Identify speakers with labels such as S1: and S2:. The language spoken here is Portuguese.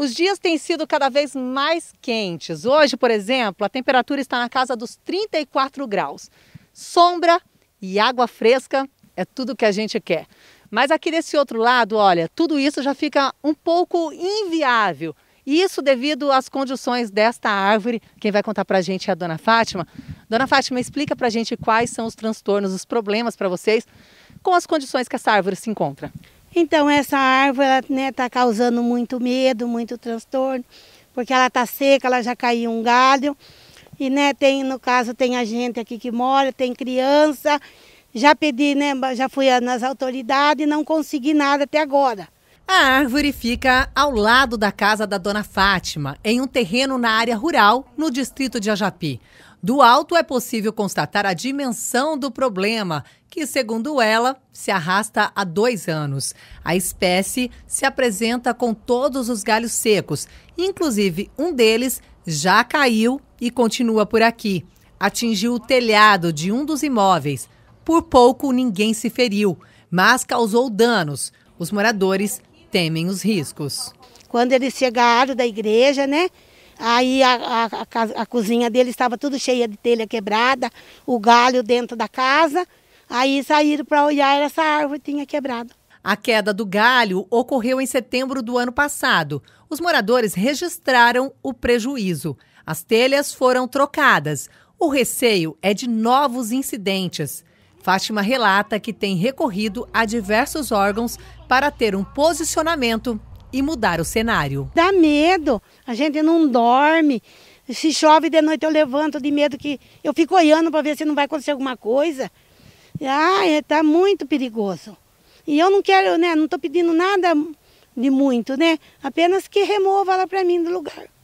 S1: Os dias têm sido cada vez mais quentes. Hoje, por exemplo, a temperatura está na casa dos 34 graus. Sombra e água fresca é tudo que a gente quer. Mas aqui desse outro lado, olha, tudo isso já fica um pouco inviável. Isso devido às condições desta árvore. Quem vai contar para a gente é a dona Fátima. Dona Fátima, explica para a gente quais são os transtornos, os problemas para vocês com as condições que essa árvore se encontra.
S2: Então essa árvore está né, tá causando muito medo, muito transtorno, porque ela está seca, ela já caiu um galho. E né, tem, no caso, tem a gente aqui que mora, tem criança. Já pedi, né, já fui nas autoridades e não consegui nada até agora. A árvore fica
S1: ao lado da casa da dona Fátima, em um terreno na área rural, no distrito de Ajapi. Do alto é possível constatar a dimensão do problema, que, segundo ela, se arrasta há dois anos. A espécie se apresenta com todos os galhos secos, inclusive um deles já caiu e continua por aqui. Atingiu o telhado de um dos imóveis. Por pouco ninguém se feriu, mas causou danos. Os moradores temem os riscos.
S2: Quando eles chegaram da igreja, né? Aí a, a, a, a cozinha dele estava tudo cheia de telha quebrada, o galho dentro da casa. Aí saíram para olhar essa árvore tinha quebrado. A queda do galho ocorreu em setembro do ano
S1: passado. Os moradores registraram o prejuízo. As telhas foram trocadas. O receio é de novos incidentes. Fátima relata que tem recorrido a diversos órgãos para ter um posicionamento e mudar
S2: o cenário. Dá medo, a gente não dorme. Se chove de noite eu levanto de medo que eu fico olhando para ver se não vai acontecer alguma coisa. Ah, está é, muito perigoso. E eu não quero, né? Não estou pedindo nada de muito, né? Apenas que remova ela para mim do lugar.